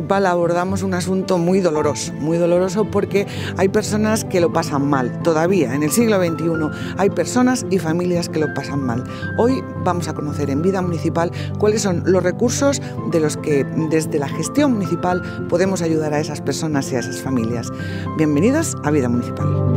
abordamos un asunto muy doloroso, muy doloroso porque hay personas que lo pasan mal todavía. En el siglo XXI hay personas y familias que lo pasan mal. Hoy vamos a conocer en Vida Municipal cuáles son los recursos de los que desde la gestión municipal podemos ayudar a esas personas y a esas familias. Bienvenidos a Vida Municipal.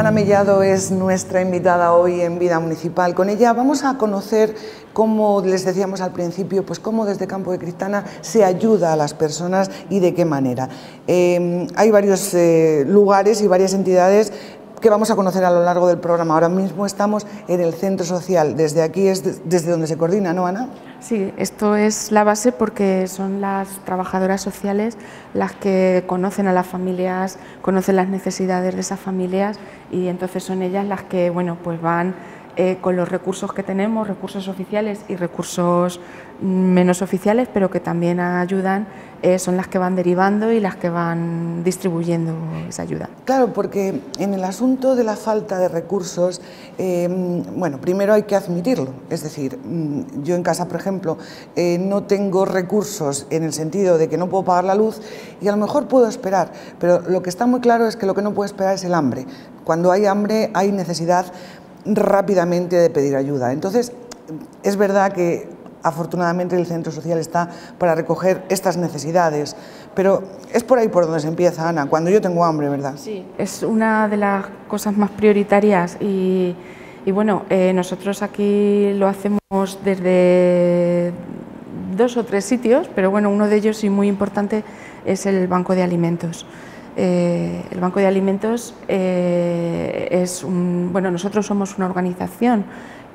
Ana Mellado es nuestra invitada hoy en Vida Municipal. Con ella vamos a conocer cómo, les decíamos al principio, pues cómo desde Campo de Cristana se ayuda a las personas y de qué manera. Eh, hay varios eh, lugares y varias entidades que vamos a conocer a lo largo del programa. Ahora mismo estamos en el centro social. Desde aquí es desde donde se coordina, ¿no, Ana? Sí, esto es la base porque son las trabajadoras sociales las que conocen a las familias, conocen las necesidades de esas familias y entonces son ellas las que, bueno, pues van eh, con los recursos que tenemos, recursos oficiales y recursos mm, menos oficiales, pero que también ayudan eh, son las que van derivando y las que van distribuyendo esa ayuda. Claro, porque en el asunto de la falta de recursos, em, bueno, primero hay que admitirlo. Es decir, mm, yo en casa, por ejemplo, eh, no tengo recursos en el sentido de que no puedo pagar la luz y a lo mejor puedo esperar, pero lo que está muy claro es que lo que no puedo esperar es el hambre. Cuando hay hambre hay necesidad rápidamente de pedir ayuda. Entonces, es verdad que Afortunadamente el centro social está para recoger estas necesidades, pero es por ahí por donde se empieza, Ana, cuando yo tengo hambre, ¿verdad? Sí, es una de las cosas más prioritarias y, y bueno, eh, nosotros aquí lo hacemos desde dos o tres sitios, pero bueno, uno de ellos y muy importante es el Banco de Alimentos. Eh, el Banco de Alimentos eh, es un, bueno, nosotros somos una organización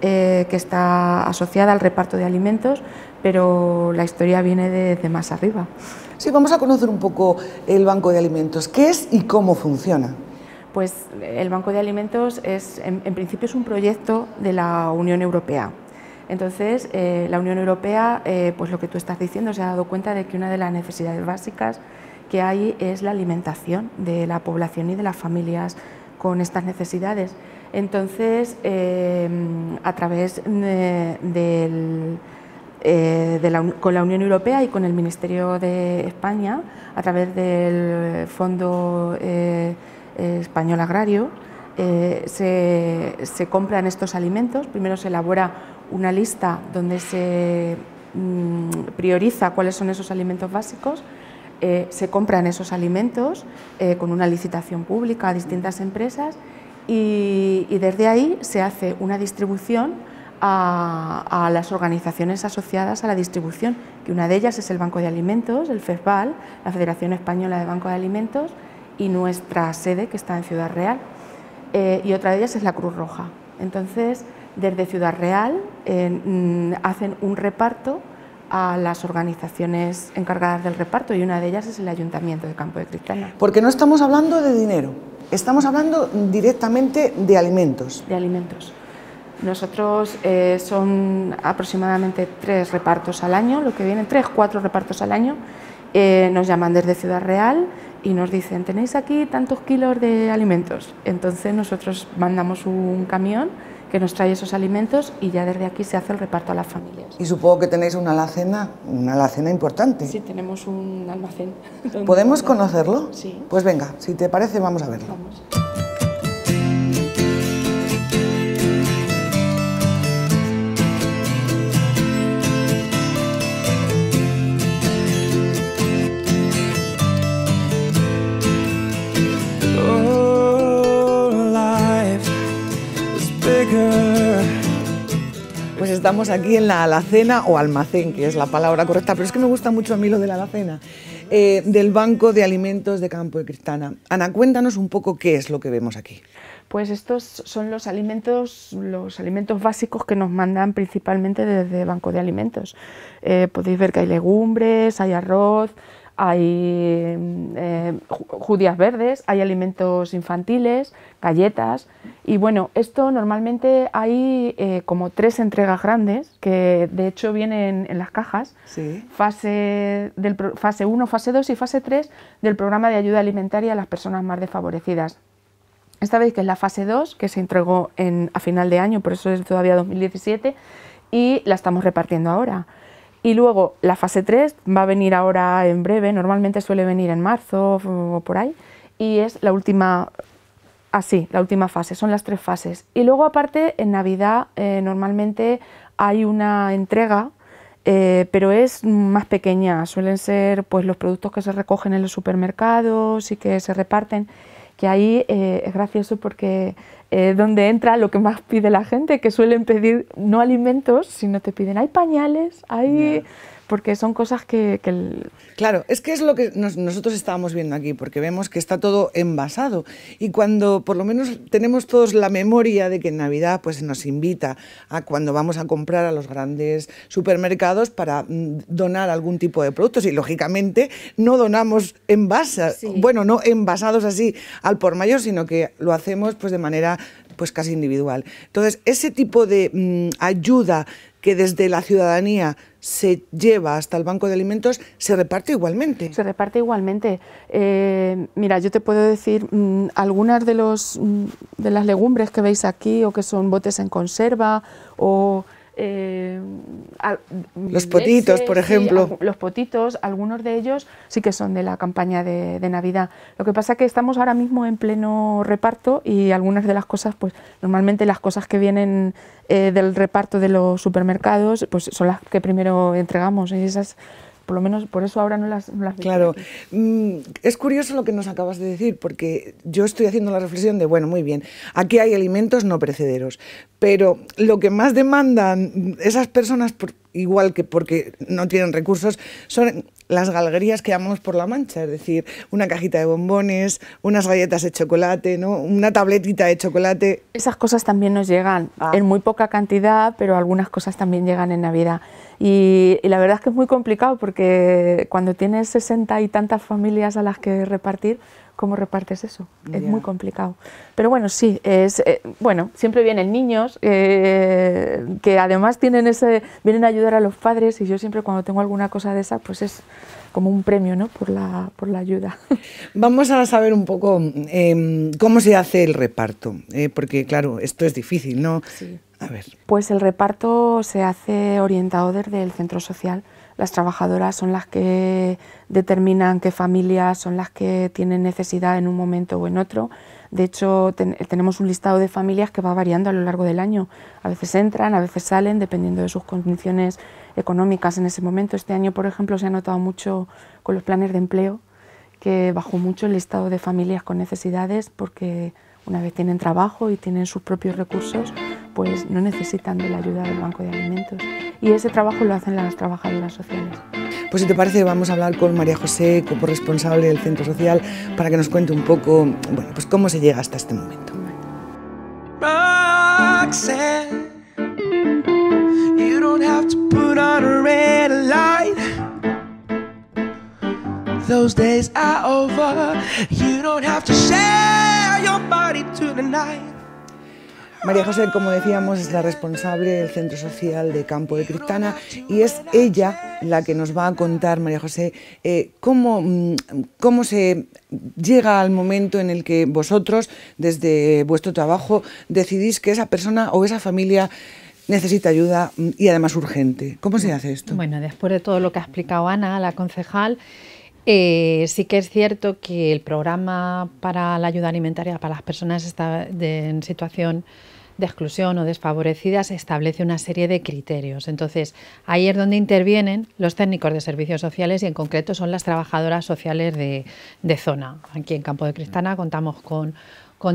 eh, que está asociada al reparto de alimentos, pero la historia viene desde más arriba. Sí, vamos a conocer un poco el Banco de Alimentos. ¿Qué es y cómo funciona? Pues el Banco de Alimentos es, en, principio, es un proyecto de la Unión Europea. Entonces, eh, la Unión Europea, eh, pues lo que tú estás diciendo, se ha dado cuenta de que una de las necesidades básicas que hay es la alimentación de la población y de las familias con estas necesidades. Entonces, eh, a través de, eh, la, con la Unión Europea y con el Ministerio de España, a través del Fondo eh, Español Agrario, se, compran estos alimentos. Primero se elabora una lista donde se mm, prioriza cuáles son esos alimentos básicos. se compran esos alimentos con una licitación pública a distintas empresas y y, desde ahí se hace una distribución a, las organizaciones asociadas a la distribución, que una de ellas es el Banco de Alimentos, el FESBAL, la Federación Española de Banco de Alimentos, y nuestra sede, que está en Ciudad Real, eh, y otra de ellas es la Cruz Roja. Entonces, desde Ciudad Real eh, mm, hacen un reparto a las organizaciones encargadas del reparto y una de ellas es el Ayuntamiento de Campo de Cristal. Porque no estamos hablando de dinero. Estamos hablando directamente de alimentos. De alimentos. Nosotros eh, son aproximadamente tres repartos al año, lo que vienen, tres, cuatro repartos al año. Eh, nos llaman desde Ciudad Real y nos dicen, tenéis aquí tantos kilos de alimentos. Entonces nosotros mandamos un camión que nos trae esos alimentos y ya desde aquí se hace el reparto a las familias. Y supongo que tenéis una alacena, una alacena importante. Sí, tenemos un almacén. ¿Podemos conocerlo? Sí. Pues venga, si te parece, vamos a verlo. estamos aquí en la alacena o almacén, que es la palabra correcta, pero es que me gusta mucho a mí lo de la alacena, eh, del Banco de Alimentos de Campo de Cristana. Ana, cuéntanos un poco qué es lo que vemos aquí. Pues estos son los alimentos, los alimentos básicos que nos mandan principalmente desde Banco de Alimentos. Eh, podéis ver que hay legumbres, hay arroz, hay mm, eh, judías verdes, hay alimentos infantiles, galletas y bueno, esto normalmente hay eh, como tres entregas grandes que de hecho vienen en las cajas, sí. fase, fase 1, fase 2 y fase 3 del programa de ayuda alimentaria a las personas más desfavorecidas. Esta vez que es la fase 2, que se entregó a final de año, por eso es todavía 2017, y la estamos repartiendo ahora. Y luego la fase 3 va a venir ahora en breve, normalmente suele venir en marzo o por ahí, y es la última, así, la última fase, son las tres fases. Y luego aparte en Navidad eh, normalmente hay una entrega, eh, pero es más pequeña, suelen ser pues, los productos que se recogen en los supermercados y que se reparten que ahí eh, es gracioso porque es eh, donde entra lo que más pide la gente, que suelen pedir no alimentos, sino te piden, hay pañales, hay porque son cosas que... Claro, es que es lo que nosotros estábamos viendo aquí, porque vemos que está todo envasado. Y cuando por lo menos tenemos todos la memoria de que en Navidad pues, nos invita a cuando vamos a comprar a los grandes supermercados para mm, donar algún tipo de productos. Y lógicamente no donamos bueno, no envasados así al por mayor, sino que lo hacemos pues, de manera pues casi individual. Entonces, ese tipo de mm, ayuda que desde la ciudadanía se lleva hasta el banco de alimentos se reparte igualmente. Se reparte igualmente. Eh, mira, yo te puedo decir mm, algunas de, los, mm, de las legumbres que veis aquí o que son botes en conserva o los potitos, por ejemplo. los potitos, algunos de ellos sí que son de la campaña de, Navidad. Lo que pasa es que estamos ahora mismo en pleno reparto y algunas de las cosas, pues normalmente las cosas que vienen eh, del reparto de los supermercados, pues son las que primero entregamos. Y esas por lo menos por eso ahora no las, Claro, mm, es curioso lo que nos acabas de decir, porque yo estoy haciendo la reflexión de, bueno, muy bien, aquí hay alimentos no precederos, pero lo que más demandan esas personas por, igual que porque no tienen recursos, son las galerías que llamamos por la mancha, es decir, una cajita de bombones, unas galletas de chocolate, una tabletita de chocolate. Esas cosas también nos llegan, ah. en muy poca cantidad, pero algunas cosas también llegan en Navidad. Y, y, la verdad es que es muy complicado porque cuando tienes 60 y tantas familias a las que repartir, ¿Cómo repartes eso? Es muy complicado. Pero bueno, sí, es, eh, bueno, siempre vienen niños eh, que además tienen ese, vienen a ayudar a los padres y yo siempre cuando tengo alguna cosa de esa, pues es como un premio ¿no? por, la, por la ayuda. Vamos a saber un poco em, cómo se hace el reparto, eh, porque claro, esto es difícil, ¿no? Pues el reparto se hace orientado desde el centro social las trabajadoras son las que determinan qué familias son las que tienen necesidad en un momento o en otro. De hecho, tenemos un listado de familias que va variando a lo largo del año. A veces entran, a veces salen, dependiendo de sus condiciones económicas en ese momento. Este año, por ejemplo, se ha notado mucho con los planes de empleo, que bajó mucho el listado de familias con necesidades porque una vez tienen trabajo y tienen sus propios recursos, pues no necesitan de la ayuda del Banco de Alimentos. Y ese trabajo lo hacen las trabajadoras sociales. Pues si te parece, vamos a hablar con María José, responsable del Centro Social, para que nos cuente un poco bueno, pues cómo se llega hasta este momento. You don't have to share your body María José, como decíamos, es la responsable del Centro Social de Campo de Criptana y es ella la que nos va a contar, María José, eh, mm, cómo, se llega al momento en el que vosotros, desde vuestro trabajo, decidís que esa persona o esa familia necesita ayuda mm, y además urgente. ¿Cómo se hace esto? Bueno, después de todo lo que ha explicado Ana, la concejal, eh, sí que es cierto que el programa para la ayuda alimentaria para las personas está en situación de exclusión o desfavorecidas establece una serie de criterios. Entonces, ahí es donde intervienen los técnicos de servicios sociales y en concreto son las trabajadoras sociales de, zona. Aquí en Campo de Cristana mm. contamos con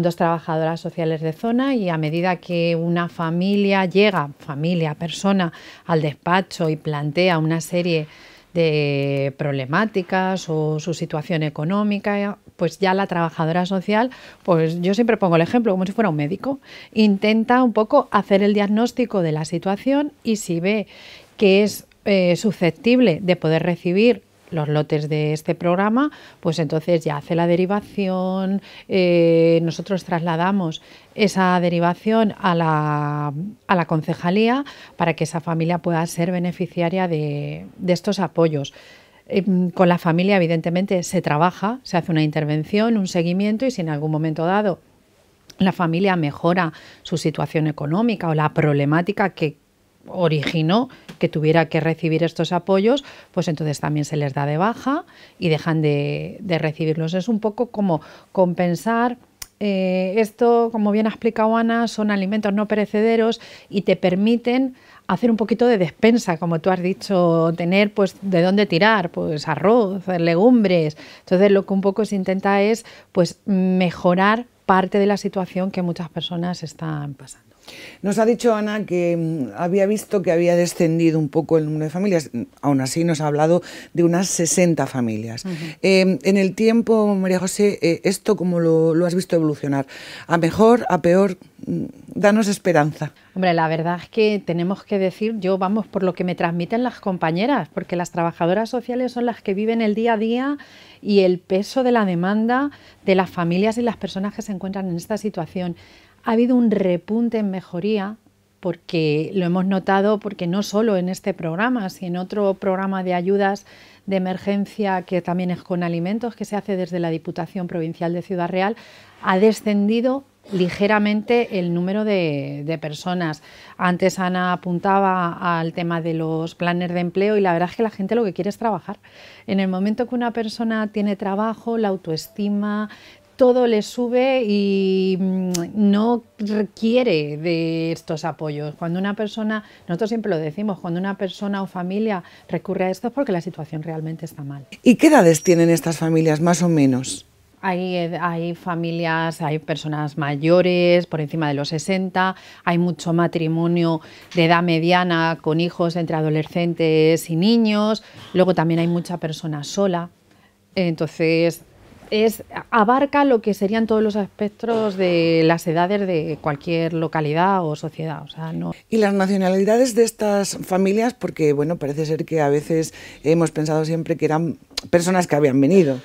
dos trabajadoras sociales de zona y a medida que una familia llega, familia, persona, al despacho y plantea una serie de problemáticas o su situación económica, pues ya la trabajadora social, pues yo siempre pongo el ejemplo como si fuera un médico, intenta un poco hacer el diagnóstico de la situación y si ve que es eh, susceptible de poder recibir los lotes de este programa, pues entonces ya hace la derivación, eh, nosotros trasladamos esa derivación a la, concejalía para que esa familia pueda ser beneficiaria de, de estos apoyos. Eh, con la familia, evidentemente, se trabaja, se hace una intervención, un seguimiento y si en algún momento dado la familia mejora su situación económica o la problemática que originó que tuviera que recibir estos apoyos, pues entonces también se les da de baja y dejan de, recibirlos. Es un poco como compensar eh, esto, como bien ha explicado Ana, son alimentos no perecederos y te permiten hacer un poquito de despensa, como tú has dicho, tener pues de dónde tirar, pues arroz, legumbres. Entonces lo que un poco se intenta es pues mejorar parte de la situación que muchas personas están pasando. Nos ha dicho Ana que mm, había visto que había descendido un poco el número de familias, aún así nos ha hablado de unas 60 familias. Eh, en el tiempo, María José, eh, ¿esto cómo lo, lo, has visto evolucionar? ¿A mejor, a peor? Mm, danos esperanza. Hombre, la verdad es que tenemos que decir, yo vamos por lo que me transmiten las compañeras, porque las trabajadoras sociales son las que viven el día a día y el peso de la demanda de las familias y las personas que se encuentran en esta situación ha habido un repunte en mejoría porque lo hemos notado, porque no solo en este programa, sino en otro programa de ayudas de emergencia que también es con alimentos, que se hace desde la Diputación Provincial de Ciudad Real, ha descendido ligeramente el número de, personas. Antes Ana apuntaba al tema de los planes de empleo y la verdad es que la gente lo que quiere es trabajar. En el momento que una persona tiene trabajo, la autoestima, todo le sube y mm, no requiere de estos apoyos. Cuando una persona, nosotros siempre lo decimos, cuando una persona o familia recurre a esto es porque la situación realmente está mal. ¿Y qué edades tienen estas familias, más o menos? Hay, eh, hay, familias, hay personas mayores, por encima de los 60, hay mucho matrimonio de edad mediana con hijos entre adolescentes y niños, luego también hay mucha persona sola. Entonces, es, abarca lo que serían todos los aspectos de las edades de cualquier localidad o sociedad. Y las nacionalidades de estas familias, porque bueno, parece ser que a veces hemos pensado siempre que eran personas que habían venido.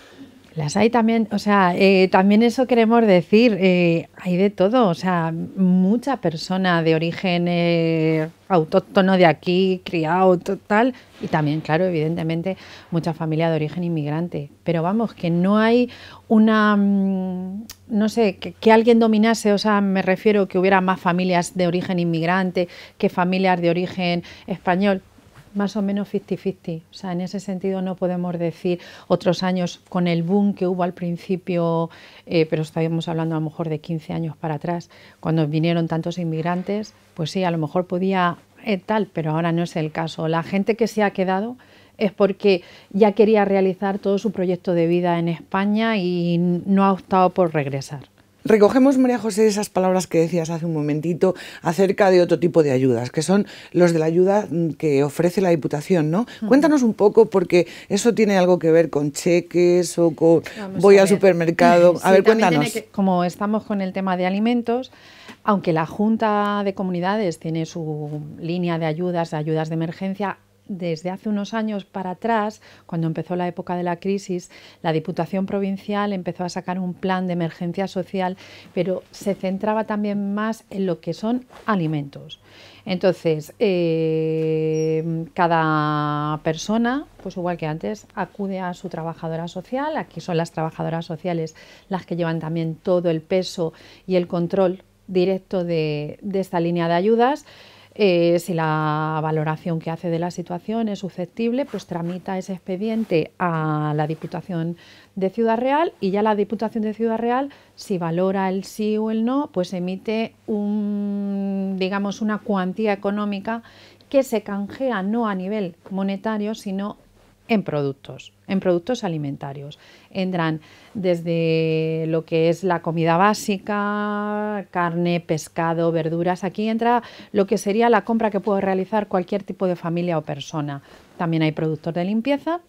Las hay también, o sea, eh, también eso queremos decir, eh, hay de todo, o sea, mucha persona de origen eh, autóctono de aquí, criado, tal, y también, claro, evidentemente, mucha familia de origen inmigrante. Pero vamos, que no hay una, mm, no sé, que alguien dominase, o sea, me refiero que hubiera más familias de origen inmigrante que familias de origen español más o menos 50-50. O sea, en ese sentido no podemos decir otros años con el boom que hubo al principio, eh, pero estábamos hablando a lo mejor de 15 años para atrás, cuando vinieron tantos inmigrantes, pues sí, a lo mejor podía eh, tal, pero ahora no es el caso. La gente que se ha quedado es porque ya quería realizar todo su proyecto de vida en España y no ha optado por regresar. Recogemos, María José, esas palabras que decías hace un momentito acerca de otro tipo de ayudas, que son los de la ayuda mm, que ofrece la Diputación, ¿no? Cuéntanos un poco, porque eso tiene algo que ver con cheques o con voy al supermercado. a ver, cuéntanos. como estamos con el tema de alimentos, aunque la Junta de Comunidades tiene su línea de ayudas, de ayudas de emergencia, desde hace unos años para atrás, cuando empezó la época de la crisis, la Diputación Provincial empezó a sacar un plan de emergencia social, pero se centraba también más en lo que son alimentos. Entonces, eh, cada persona, pues igual que antes, acude a su trabajadora social. Aquí son las trabajadoras sociales las que llevan también todo el peso y el control directo de esta línea de ayudas. Eh, si la valoración que hace de la situación es susceptible, pues tramita ese expediente a la Diputación de Ciudad Real y ya la Diputación de Ciudad Real, si valora el sí o el no, pues emite un, digamos, una cuantía económica que se canjea no a nivel monetario, sino en productos, en productos alimentarios. Entran desde lo que es la comida básica, carne, pescado, verduras. Aquí entra lo que sería la compra que puede realizar cualquier tipo de familia o persona. También hay productos de limpieza,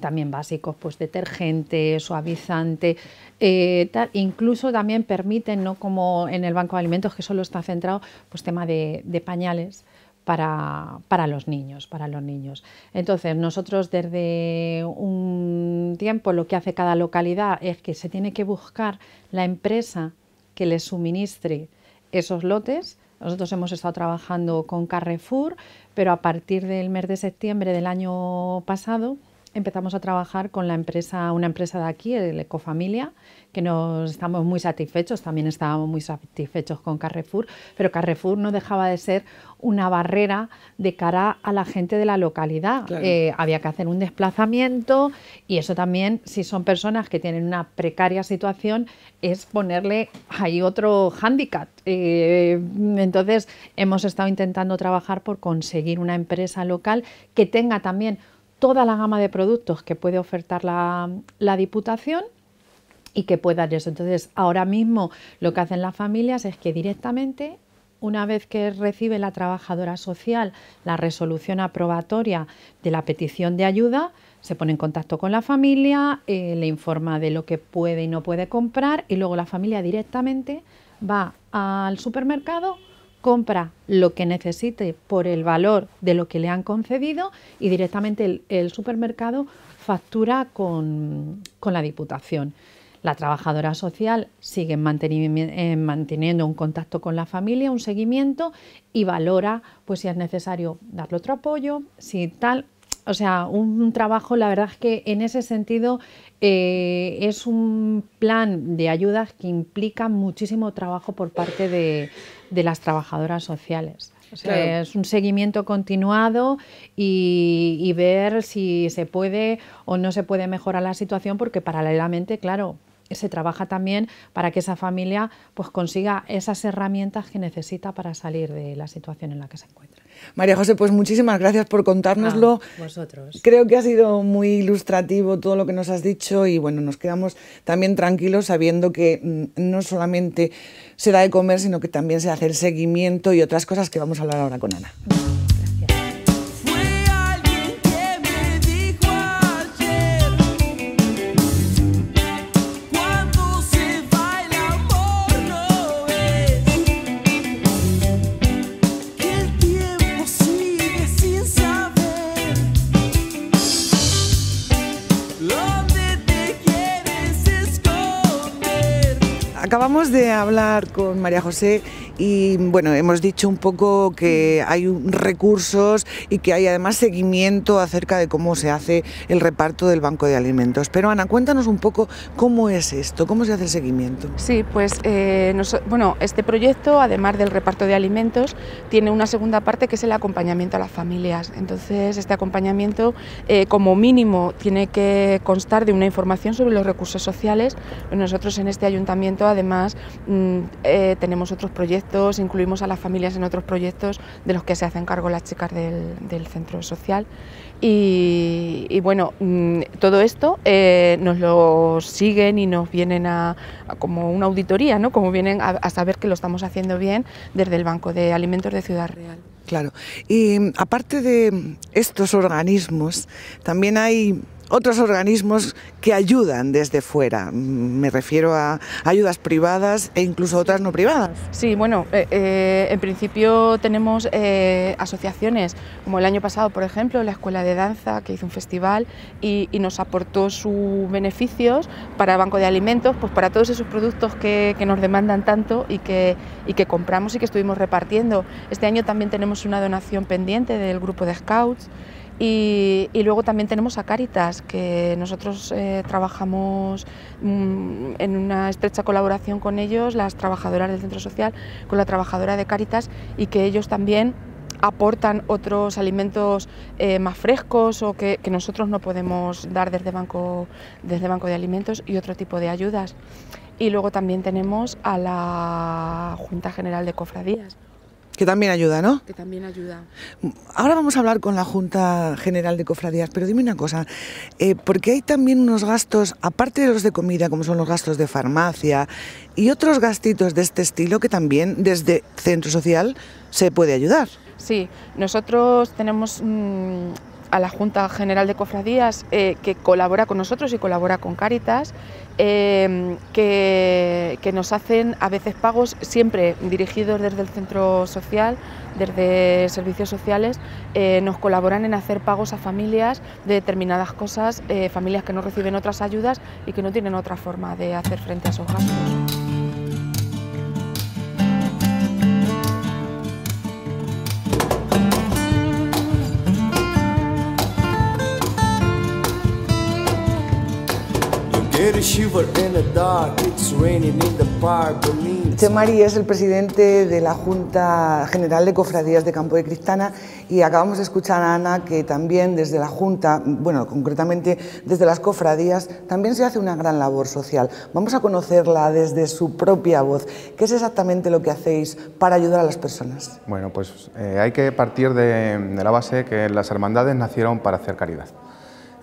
también básicos, pues detergente, suavizante, eh, incluso también permiten, no como en el banco de alimentos que solo está centrado, pues tema de pañales para, para, los niños, para los niños. Entonces, nosotros desde un tiempo lo que hace cada localidad es que se tiene que buscar la empresa que les suministre esos lotes. Nosotros hemos estado trabajando con Carrefour, pero a partir del mes de septiembre del año pasado empezamos a trabajar con la empresa, una empresa de aquí, el Ecofamilia, que nos estamos muy satisfechos, también estábamos muy satisfechos con Carrefour, pero Carrefour no dejaba de ser una barrera de cara a la gente de la localidad. Eh, había que hacer un desplazamiento y eso también, si son personas que tienen una precaria situación, es ponerle ahí otro hándicap. Eh, entonces, hemos estado intentando trabajar por conseguir una empresa local que tenga también toda la gama de productos que puede ofertar la, la Diputación y que pueda eso. Entonces, ahora mismo lo que hacen las familias es que directamente, una vez que recibe la trabajadora social la resolución aprobatoria de la petición de ayuda, se pone en contacto con la familia, eh, le informa de lo que puede y no puede comprar y luego la familia directamente va al supermercado compra lo que necesite por el valor de lo que le han concedido y directamente el, supermercado factura con, la Diputación. La trabajadora social sigue eh, manteniendo un contacto con la familia, un seguimiento y valora pues, si es necesario darle otro apoyo, si tal, o sea, un trabajo, la verdad es que en ese sentido eh, es un plan de ayudas que implica muchísimo trabajo por parte de, las trabajadoras sociales. O sea, Es un seguimiento continuado y, y, ver si se puede o no se puede mejorar la situación, porque paralelamente, claro, se trabaja también para que esa familia pues, consiga esas herramientas que necesita para salir de la situación en la que se encuentra. María José, pues muchísimas gracias por contárnoslo. Ah, Creo que ha sido muy ilustrativo todo lo que nos has dicho y bueno, nos quedamos también tranquilos sabiendo que mm, no solamente se da de comer, sino que también se hace el seguimiento y otras cosas que vamos a hablar ahora con Ana. de hablar con María José y bueno, hemos dicho un poco que hay recursos y que hay además seguimiento acerca de cómo se hace el reparto del banco de alimentos. Pero Ana, cuéntanos un poco cómo es esto, cómo se hace el seguimiento. Sí, pues eh, bueno, este proyecto, además del reparto de alimentos, tiene una segunda parte que es el acompañamiento a las familias. Entonces, este acompañamiento eh, como mínimo tiene que constar de una información sobre los recursos sociales. Nosotros en este ayuntamiento además mm, eh, tenemos otros proyectos incluimos a las familias en otros proyectos de los que se hacen cargo las chicas del, centro social. Y, bueno, mm, todo esto eh, nos lo siguen y nos vienen a, como una auditoría, ¿no? como vienen a saber que lo estamos haciendo bien desde el Banco de Alimentos de Ciudad Real. Claro. Y mm, aparte de estos organismos, también hay otros organismos que ayudan desde fuera. Mm, me refiero a ayudas privadas e incluso otras no privadas. Sí, bueno, eh, eh, en principio tenemos eh, asociaciones, como el año pasado, por ejemplo, la Escuela de Danza, que hizo un festival y, nos aportó sus beneficios para Banco de Alimentos, pues para todos esos productos que, nos demandan tanto y que, y que compramos y que estuvimos repartiendo. Este año también tenemos una donación pendiente del grupo de Scouts. Y, luego también tenemos a Caritas, que nosotros eh, trabajamos mm, en una estrecha colaboración con ellos, las trabajadoras del centro social, con la trabajadora de Caritas, y que ellos también aportan otros alimentos eh, más frescos o que, nosotros no podemos dar desde banco de Alimentos y otro tipo de ayudas. Y luego también tenemos a la Junta General de Cofradías. Que también ayuda, ¿no? Que también ayuda. Ahora vamos a hablar con la Junta General de Cofradías, pero dime una cosa, eh, porque hay también unos gastos, aparte de los de comida, como son los gastos de farmacia y otros gastitos de este estilo que también desde Centro Social se puede ayudar. Sí, nosotros tenemos mm, a la Junta General de Cofradías eh, que colabora con nosotros y colabora con Cáritas Em, que, nos hacen a veces pagos siempre dirigidos desde el centro social, desde servicios sociales, eh, nos colaboran en hacer pagos a familias de determinadas cosas, eh, familias que no reciben otras ayudas y que no tienen otra forma de hacer frente a esos gastos. Chemari este es el presidente de la Junta General de Cofradías de Campo de Cristana y acabamos de escuchar a Ana que también desde la Junta, bueno, concretamente desde las cofradías, también se hace una gran labor social. Vamos a conocerla desde su propia voz. ¿Qué es exactamente lo que hacéis para ayudar a las personas? Bueno, pues eh, hay que partir de la base que las hermandades nacieron para hacer caridad.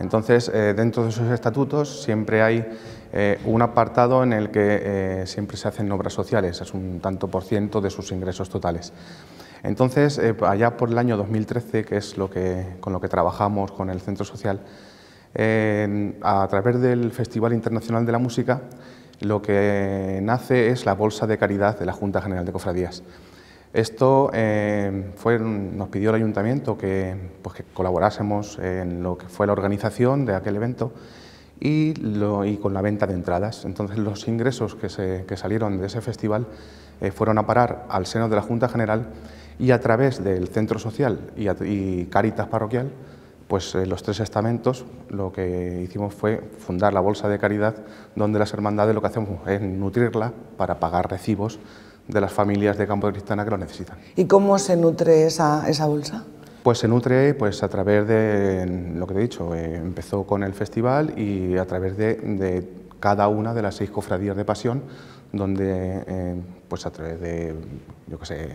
Entonces, eh, dentro de esos estatutos siempre hay eh, un apartado en el que eh, siempre se hacen obras sociales, es un tanto por ciento de sus ingresos totales. Entonces, allá por el año 2013, que es lo que, con lo que trabajamos con el Centro Social, a través del Festival Internacional de la Música, lo que nace es la Bolsa de Caridad de la Junta General de Cofradías. Esto eh, nos pidió el ayuntamiento pues, que, colaborásemos en lo que fue la organización de aquel evento y, con la venta de entradas. Entonces los ingresos que, se, salieron de ese festival eh, fueron a parar al seno de la Junta General y a través del Centro Social y, Caritas Parroquial, pues eh, los tres estamentos lo que hicimos fue fundar la Bolsa de Caridad, donde las hermandades lo que hacemos es nutrirla para pagar recibos de las familias de Campo de Cristana que lo necesitan. ¿Y cómo se nutre esa, bolsa? Pues se nutre pues, a través de lo que te he dicho, eh, empezó con el festival y a través de, cada una de las seis cofradías de pasión, donde eh, pues a través de, yo sé,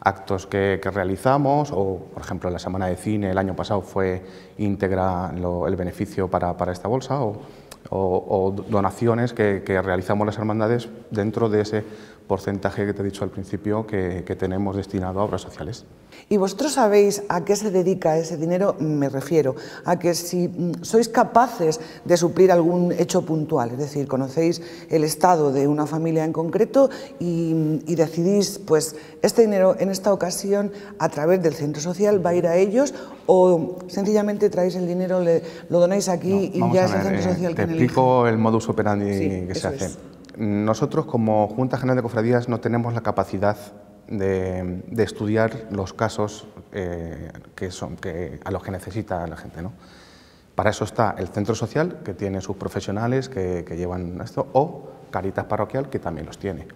actos que, realizamos o, por ejemplo, la semana de cine el año pasado fue íntegra el beneficio para, esta bolsa o, donaciones que, realizamos las hermandades dentro de ese porcentaje que te he dicho al principio que, tenemos destinado a obras sociales. ¿Y vosotros sabéis a qué se dedica ese dinero? Me refiero a que si mm, sois capaces de suplir algún hecho puntual, es decir, conocéis el estado de una familia en concreto mm, y, decidís, pues este dinero en esta ocasión a través del centro social va a ir a ellos o sencillamente traéis el dinero, lo donáis aquí y ya es eh, el centro social Te explico el modus operandi que se hace nosotros como Junta General de Cofradías no tenemos la capacidad de, estudiar los casos eh, que son, a los que necesita la gente. Para eso está el centro social, que tiene sus profesionales que, llevan esto, o Caritas Parroquial, que también los tiene.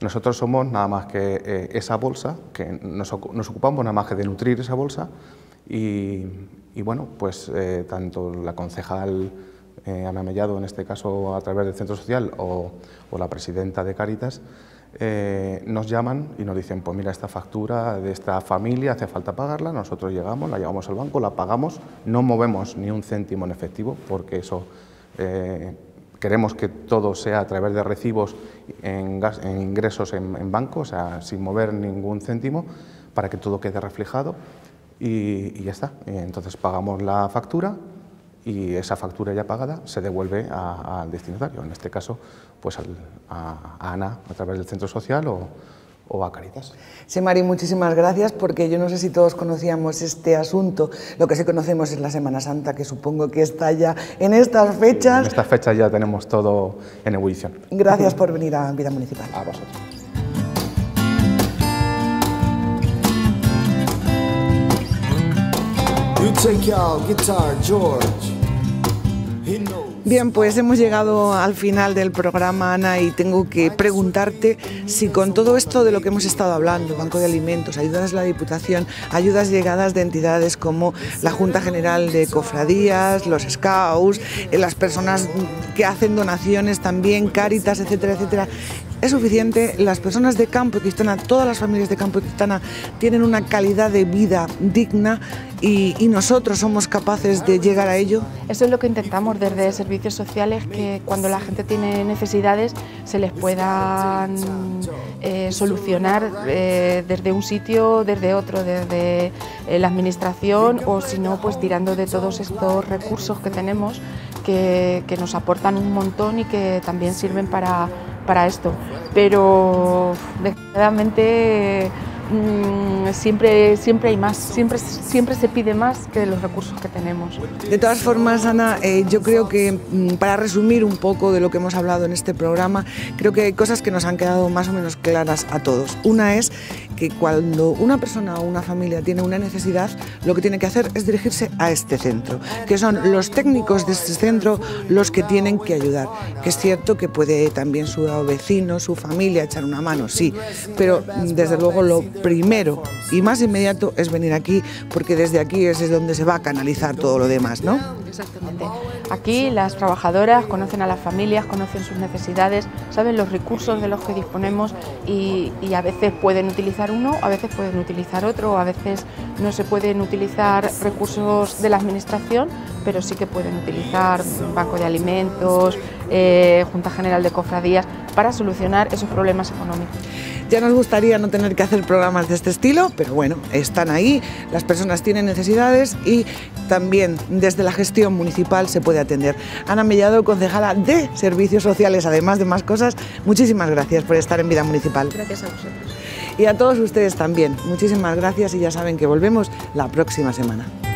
Nosotros somos nada más que eh, esa bolsa, que nos, ocupamos nada más que de nutrir esa bolsa y, bueno, pues eh, tanto la concejal eh, Ana Mellado, en este caso a través del Centro Social o, la presidenta de Cáritas, eh, nos llaman y nos dicen, pues mira, esta factura de esta familia hace falta pagarla, nosotros llegamos, la llevamos al banco, la pagamos, no movemos ni un céntimo en efectivo, porque eso eh, queremos que todo sea a través de recibos en, ingresos en, banco, o sea, sin mover ningún céntimo, para que todo quede reflejado y, y ya está. Entonces pagamos la factura y esa factura ya pagada se devuelve al destinatario, en este caso pues a, ANA a través del centro social o, a Caritas. Sí, Mari, muchísimas gracias porque yo no sé si todos conocíamos este asunto. Lo que sí conocemos es la Semana Santa, que supongo que está ya en estas fechas. en estas fechas ya tenemos todo en ebullición. Gracias por venir a Vida Municipal. A vosotros. Bien, pues hemos llegado al final del programa, Ana, y tengo que preguntarte si con todo esto de lo que hemos estado hablando, Banco de Alimentos, ayudas de la Diputación, ayudas llegadas de entidades como la Junta General de Cofradías, los Scouts, eh, las personas que hacen donaciones también, Cáritas, etcétera, etcétera, es suficiente, las personas de Campo Equistana, todas las familias de Campo Equistana tienen una calidad de vida digna y, nosotros somos capaces de llegar a ello. Eso es lo que intentamos desde servicios sociales, que cuando la gente tiene necesidades se les puedan eh, solucionar eh, desde un sitio, desde otro, desde eh, la administración o si no, pues tirando de todos estos recursos que tenemos que, que nos aportan un montón y que también sirven para para esto, pero desgraciadamente mm, siempre, siempre hay más, siempre, siempre se pide más que los recursos que tenemos. De todas formas, Ana, eh, yo creo que mm, para resumir un poco de lo que hemos hablado en este programa, creo que hay cosas que nos han quedado más o menos claras a todos. Una es que cuando una persona o una familia tiene una necesidad, lo que tiene que hacer es dirigirse a este centro, que son los técnicos de este centro los que tienen que ayudar. Que es cierto que puede también su vecino, su familia echar una mano, sí, pero desde luego lo primero y más inmediato es venir aquí, porque desde aquí es donde se va a canalizar todo lo demás, ¿no? Exactamente. Aquí las trabajadoras conocen a las familias, conocen sus necesidades, saben los recursos de los que disponemos y a veces pueden utilizar uno, a veces pueden utilizar otro, a veces no se pueden utilizar recursos de la Administración, pero sí que pueden utilizar banco de alimentos, eh, Junta General de Cofradías, para solucionar esos problemas económicos. Ya nos gustaría no tener que hacer programas de este estilo, pero bueno, están ahí, las personas tienen necesidades y también desde la gestión municipal se puede atender. Ana Mellado, concejala de Servicios Sociales, además de más cosas, muchísimas gracias por estar en Vida Municipal. Gracias a vosotros y a todos ustedes también. Muchísimas gracias y ya saben que volvemos la próxima semana.